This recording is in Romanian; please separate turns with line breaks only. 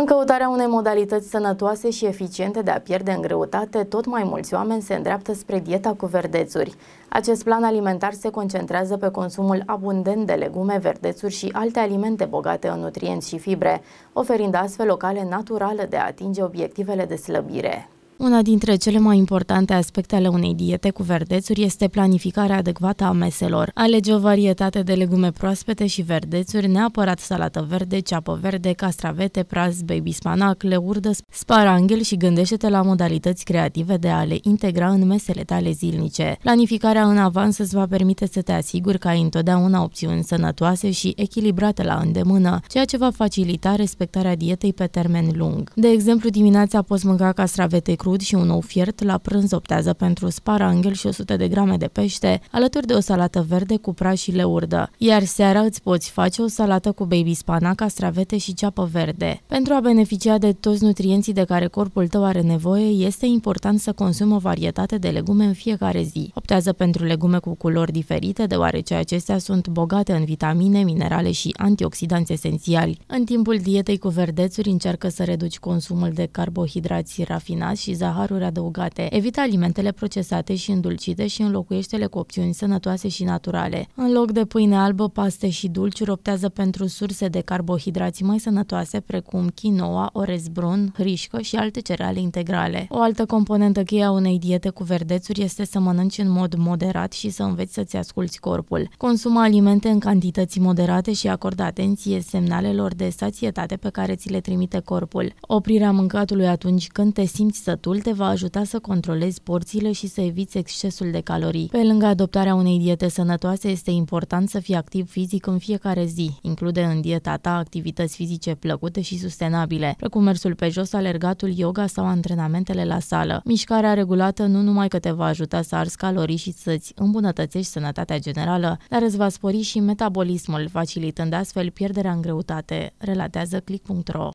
În căutarea unei modalități sănătoase și eficiente de a pierde în greutate, tot mai mulți oameni se îndreaptă spre dieta cu verdețuri. Acest plan alimentar se concentrează pe consumul abundent de legume, verdețuri și alte alimente bogate în nutrienți și fibre, oferind astfel o cale naturală de a atinge obiectivele de slăbire. Una dintre cele mai importante aspecte ale unei diete cu verdețuri este planificarea adecvată a meselor. Alege o varietate de legume proaspete și verdețuri, neapărat salată verde, ceapă verde, castravete, praz, baby spanac, leurdă, sparanghel și gândește-te la modalități creative de a le integra în mesele tale zilnice. Planificarea în avans îți va permite să te asiguri că ai întotdeauna opțiuni sănătoase și echilibrate la îndemână, ceea ce va facilita respectarea dietei pe termen lung. De exemplu, dimineața poți mânca castravete cru crud și un ou fiert, la prânz optează pentru sparanghel și 100 de grame de pește, alături de o salată verde cu și leurdă. Iar seara îți poți face o salată cu baby spanac, castravete și ceapă verde. Pentru a beneficia de toți nutrienții de care corpul tău are nevoie, este important să consumi o varietate de legume în fiecare zi. Optează pentru legume cu culori diferite, deoarece acestea sunt bogate în vitamine, minerale și antioxidanți esențiali. În timpul dietei cu verdețuri încearcă să reduci consumul de carbohidrați rafinați și zaharuri adăugate. Evita alimentele procesate și îndulcite și înlocuiește-le cu opțiuni sănătoase și naturale. În loc de pâine albă, paste și dulciuri, optează pentru surse de carbohidrați mai sănătoase, precum quinoa, orez brun, hrișcă și alte cereale integrale. O altă componentă cheie a unei diete cu verdețuri este să mănânci în mod moderat și să înveți să-ți asculți corpul. Consuma alimente în cantități moderate și acordă atenție semnalelor de sațietate pe care ți le trimite corpul. Oprirea mâncatului atunci când te simți sătul destul te va ajuta să controlezi porțiile și să eviți excesul de calorii. Pe lângă adoptarea unei diete sănătoase, este important să fii activ fizic în fiecare zi. Include în dieta ta activități fizice plăcute și sustenabile, precum mersul pe jos, alergatul, yoga sau antrenamentele la sală. Mișcarea regulată nu numai că te va ajuta să arzi calorii și să-ți îmbunătățești sănătatea generală, dar îți va spori și metabolismul, facilitând astfel pierderea în greutate, relatează click.ro.